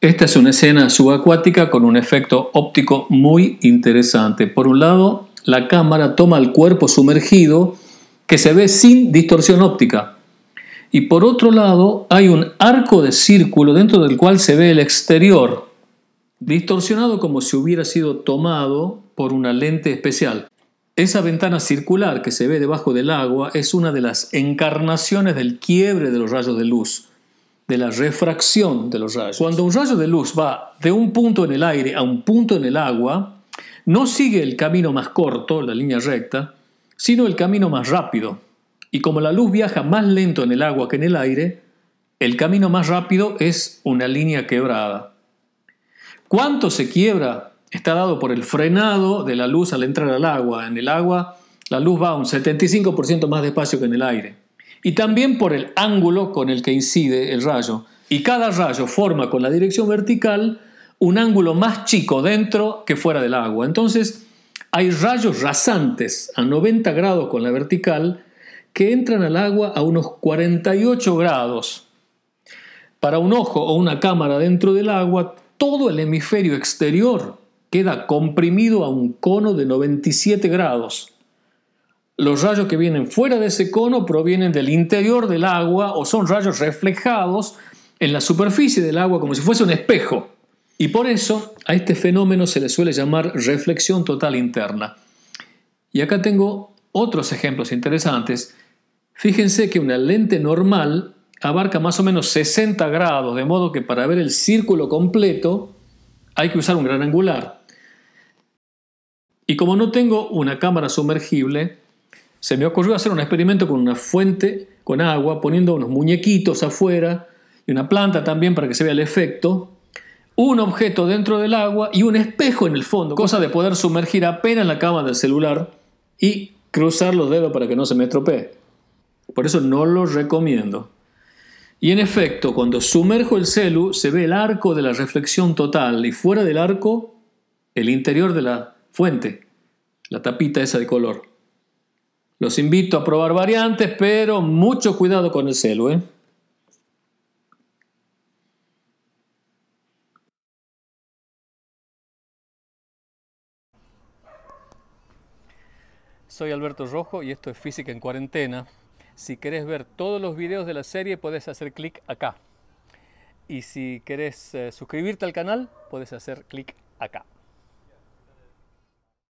Esta es una escena subacuática con un efecto óptico muy interesante. Por un lado, la cámara toma el cuerpo sumergido que se ve sin distorsión óptica. Y por otro lado, hay un arco de círculo dentro del cual se ve el exterior, distorsionado como si hubiera sido tomado por una lente especial. Esa ventana circular que se ve debajo del agua es una de las encarnaciones del quiebre de los rayos de luz de la refracción de los rayos. Cuando un rayo de luz va de un punto en el aire a un punto en el agua, no sigue el camino más corto, la línea recta, sino el camino más rápido. Y como la luz viaja más lento en el agua que en el aire, el camino más rápido es una línea quebrada. ¿Cuánto se quiebra? Está dado por el frenado de la luz al entrar al agua. En el agua la luz va un 75% más despacio que en el aire y también por el ángulo con el que incide el rayo. Y cada rayo forma con la dirección vertical un ángulo más chico dentro que fuera del agua. Entonces, hay rayos rasantes a 90 grados con la vertical que entran al agua a unos 48 grados. Para un ojo o una cámara dentro del agua, todo el hemisferio exterior queda comprimido a un cono de 97 grados. Los rayos que vienen fuera de ese cono provienen del interior del agua o son rayos reflejados en la superficie del agua como si fuese un espejo. Y por eso a este fenómeno se le suele llamar reflexión total interna. Y acá tengo otros ejemplos interesantes. Fíjense que una lente normal abarca más o menos 60 grados, de modo que para ver el círculo completo hay que usar un gran angular. Y como no tengo una cámara sumergible, se me ocurrió hacer un experimento con una fuente con agua, poniendo unos muñequitos afuera y una planta también para que se vea el efecto, un objeto dentro del agua y un espejo en el fondo, cosa de poder sumergir apenas la cama del celular y cruzar los dedos para que no se me estropee. Por eso no lo recomiendo. Y en efecto, cuando sumerjo el celu, se ve el arco de la reflexión total y fuera del arco, el interior de la fuente, la tapita esa de color. Los invito a probar variantes, pero mucho cuidado con el celo. ¿eh? Soy Alberto Rojo y esto es Física en Cuarentena. Si querés ver todos los videos de la serie, puedes hacer clic acá. Y si querés eh, suscribirte al canal, puedes hacer clic acá.